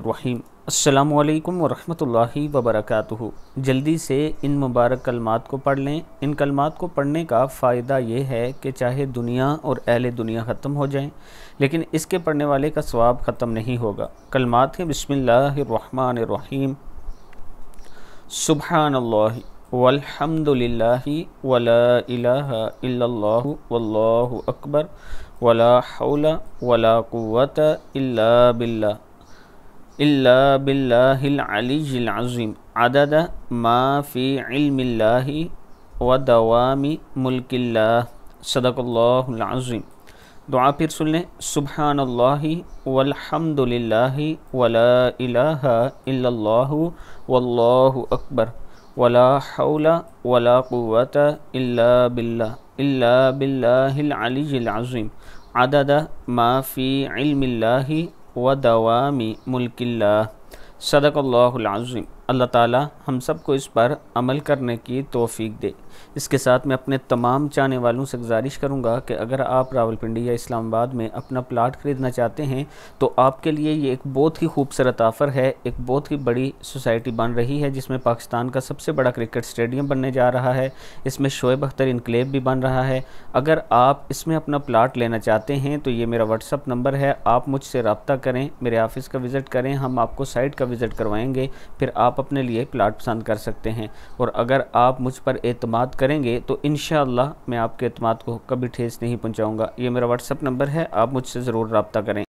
الرحیم السلام علیکم ورحمۃ اللہ وبرکاتہ جلدی سے ان مبارک کلمات کو پڑھ لیں ان کلمات کو پڑھنے کا فائدہ یہ ہے کہ چاہے دنیا اور اہل دنیا ختم ہو جائیں لیکن اس کے پڑھنے والے کا ثواب ختم نہیں ہوگا کلمات ہیں بسم اللہ الرحمن الرحیم سبحان اللہ والحمد للہ ولا الہ الا اللہ واللہ اکبر ولا حول ولا قوت الا باللہ إلا بالله العلي العظيم عدد ما في علم الله ودوام ملك الله صدق الله العظيم دعا پھر سن لیں سبحان اللہ والحمد للہ ولا الہ الا اللہ واللہ اکبر ولا حول ولا قوة الا بالله الا بالله العلی العظیم عدد ما في علم الله ودوام ملك الله صدق الله العظيم اللہ تعالی ہم سب کو اس پر عمل کرنے کی توفیق دے اس کے ساتھ میں اپنے تمام چاہنے والوں سے گزارش کروں گا کہ اگر آپ راول پنڈی یا اسلام آباد میں اپنا پلاٹ خریدنا چاہتے ہیں تو آپ کے لیے یہ ایک بہت ہی خوبصورت آفر ہے ایک بہت ہی بڑی سوسائٹی بن رہی ہے جس میں پاکستان کا سب سے بڑا کرکٹ سٹیڈیم بننے جا رہا ہے اس میں شعیب اختر انکلیب بھی بن رہا ہے اگر آپ اس میں اپنا پلاٹ لینا چاہتے ہیں تو یہ میرا اپ نمبر ہے آپ مجھ سے رابطہ کریں میرے آفس کا وزٹ کریں ہم آپ کو سائٹ کا وزٹ کروائیں گے پھر آپ آپ اپنے لیے پلاٹ پسند کر سکتے ہیں اور اگر آپ مجھ پر اعتماد کریں گے تو انشاءاللہ میں آپ کے اعتماد کو کبھی ٹھیس نہیں پہنچاؤں گا یہ میرا واٹس اپ نمبر ہے آپ مجھ سے ضرور رابطہ کریں